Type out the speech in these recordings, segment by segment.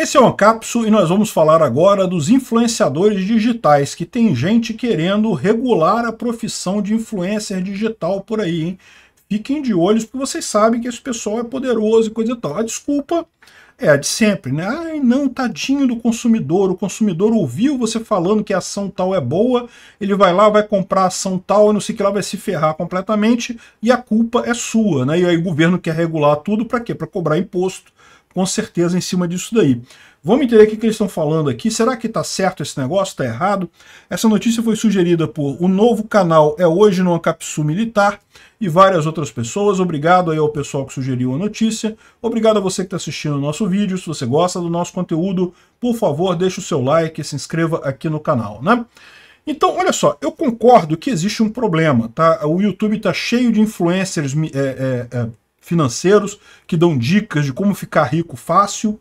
Esse é o Ancapsu e nós vamos falar agora dos influenciadores digitais, que tem gente querendo regular a profissão de influencer digital por aí, hein? Fiquem de olhos, porque vocês sabem que esse pessoal é poderoso e coisa e tal. A desculpa é a de sempre, né? Ai, não, tadinho do consumidor. O consumidor ouviu você falando que a ação tal é boa, ele vai lá, vai comprar a ação tal, e não sei que lá vai se ferrar completamente, e a culpa é sua, né? E aí o governo quer regular tudo para quê? Para cobrar imposto com certeza em cima disso daí. Vamos entender o que, eles estão falando aqui. Será que está certo esse negócio? Está errado? Essa notícia foi sugerida por o novo canal É Hoje no Ancapsu Militar e várias outras pessoas. Obrigado aí ao pessoal que sugeriu a notícia. Obrigado a você que está assistindo o nosso vídeo. Se você gosta do nosso conteúdo, por favor, deixe o seu like e se inscreva aqui no canal, né? Então, olha só, eu concordo que existe um problema, tá? O YouTube está cheio de influencers é, é, é, financeiros que dão dicas de como ficar rico fácil.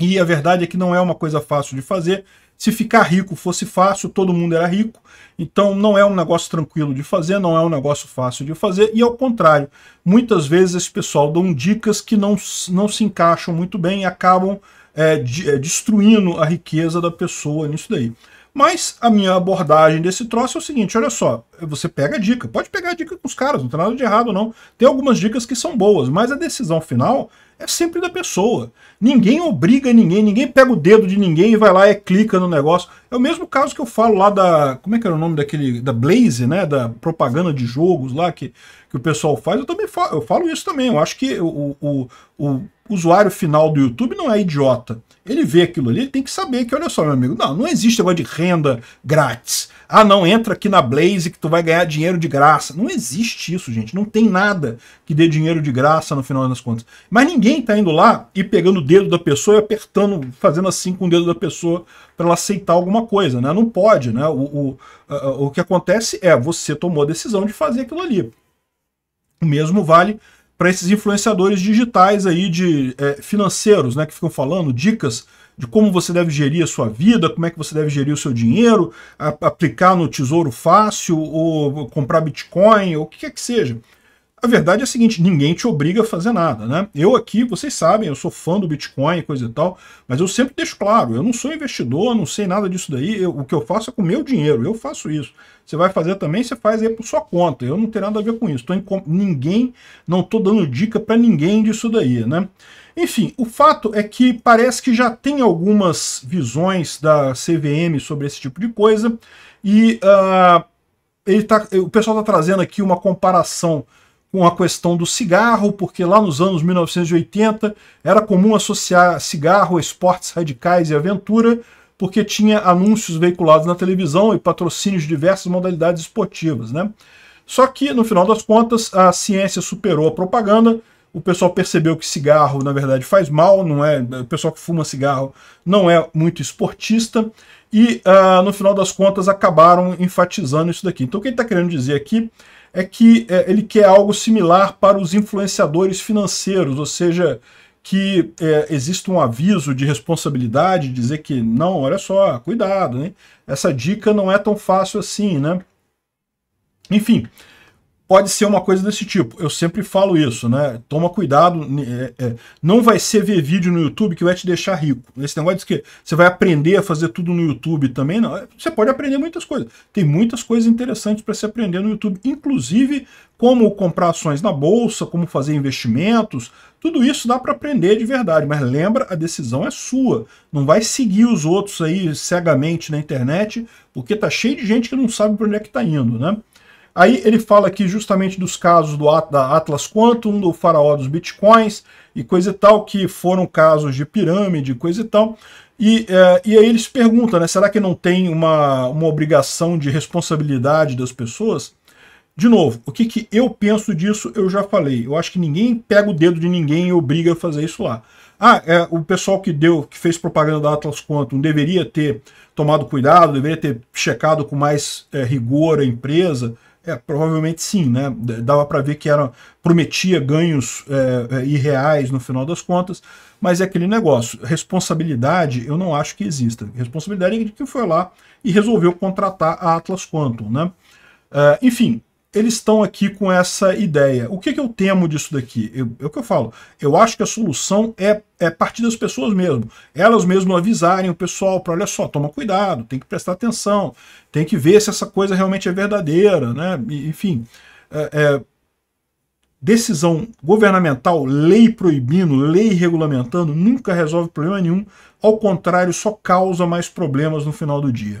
E a verdade é que não é uma coisa fácil de fazer. Se ficar rico fosse fácil, todo mundo era rico. Então não é um negócio tranquilo de fazer, não é um negócio fácil de fazer. E ao contrário, muitas vezes esse pessoal dão dicas que não, não se encaixam muito bem e acabam é, de, é, destruindo a riqueza da pessoa nisso daí. Mas a minha abordagem desse troço é o seguinte: olha só, você pega a dica, pode pegar a dica com os caras, não tem nada de errado, não. Tem algumas dicas que são boas, mas a decisão final é sempre da pessoa. Ninguém obriga ninguém, ninguém pega o dedo de ninguém e vai lá e clica no negócio. É o mesmo caso que eu falo lá da. Como é que era o nome daquele. Da Blaze, né? Da propaganda de jogos lá que, que o pessoal faz. Eu também falo, eu falo isso também. Eu acho que o, o, o usuário final do YouTube não é idiota. Ele vê aquilo ali, ele tem que saber que, olha só, meu amigo, não, não existe negócio de renda grátis. Ah, não, entra aqui na Blaze que tu vai ganhar dinheiro de graça. Não existe isso, gente. Não tem nada que dê dinheiro de graça no final das contas. Mas ninguém tá indo lá e pegando o dedo da pessoa e apertando, fazendo assim com o dedo da pessoa para ela aceitar alguma coisa, né? Não pode, né? O, o, o que acontece é você tomou a decisão de fazer aquilo ali. O mesmo vale para esses influenciadores digitais aí de é, financeiros, né, que ficam falando dicas de como você deve gerir a sua vida, como é que você deve gerir o seu dinheiro, a, aplicar no Tesouro Fácil ou comprar Bitcoin ou o que quer que seja. A verdade é a seguinte, ninguém te obriga a fazer nada, né? Eu aqui, vocês sabem, eu sou fã do Bitcoin e coisa e tal, mas eu sempre deixo claro, eu não sou investidor, não sei nada disso daí, eu, o que eu faço é com meu dinheiro, eu faço isso. Você vai fazer também, você faz aí por sua conta, eu não tenho nada a ver com isso. Tô em, ninguém, não estou dando dica para ninguém disso daí, né? Enfim, o fato é que parece que já tem algumas visões da CVM sobre esse tipo de coisa e uh, ele tá, o pessoal está trazendo aqui uma comparação com a questão do cigarro, porque lá nos anos 1980 era comum associar cigarro a esportes radicais e aventura, porque tinha anúncios veiculados na televisão e patrocínios de diversas modalidades esportivas. Né? Só que, no final das contas, a ciência superou a propaganda, o pessoal percebeu que cigarro, na verdade, faz mal, não é? O pessoal que fuma cigarro não é muito esportista, e uh, no final das contas acabaram enfatizando isso daqui. Então, quem está querendo dizer aqui é que é, ele quer algo similar para os influenciadores financeiros, ou seja, que é, exista um aviso de responsabilidade, dizer que não, olha só, cuidado, né? essa dica não é tão fácil assim, né? Enfim, pode ser uma coisa desse tipo. Eu sempre falo isso, né? Toma cuidado. Né, é, é, não vai ser ver vídeo no YouTube que vai te deixar rico. Esse negócio de que você vai aprender a fazer tudo no YouTube também, não. É, você pode aprender muitas coisas. Tem muitas coisas interessantes para se aprender no YouTube, inclusive como comprar ações na bolsa, como fazer investimentos, tudo isso dá para aprender de verdade, mas lembra, a decisão é sua. Não vai seguir os outros aí cegamente na internet, porque tá cheio de gente que não sabe para onde é que tá indo, né? Aí ele fala aqui justamente dos casos do, da Atlas Quantum, do faraó dos bitcoins e coisa e tal, que foram casos de pirâmide, coisa e tal. E, é, e aí eles perguntam, né, será que não tem uma, uma obrigação de responsabilidade das pessoas? De novo, o que, que eu penso disso eu já falei. Eu acho que ninguém pega o dedo de ninguém e obriga a fazer isso lá. Ah, é, o pessoal que deu, que fez propaganda da Atlas Quantum deveria ter tomado cuidado, deveria ter checado com mais é, rigor a empresa, é, provavelmente sim, né? Dava para ver que era prometia ganhos é, é, irreais no final das contas, mas é aquele negócio. Responsabilidade, eu não acho que exista. Responsabilidade é de quem foi lá e resolveu contratar a Atlas Quantum, né? É, enfim, eles estão aqui com essa ideia. O que, que eu temo disso daqui? Eu, é o que eu falo. Eu acho que a solução é, é partir das pessoas mesmo. Elas mesmo avisarem o pessoal para, olha só, toma cuidado, tem que prestar atenção, tem que ver se essa coisa realmente é verdadeira, né? Enfim, é, é, decisão governamental, lei proibindo, lei regulamentando, nunca resolve problema nenhum. Ao contrário, só causa mais problemas no final do dia.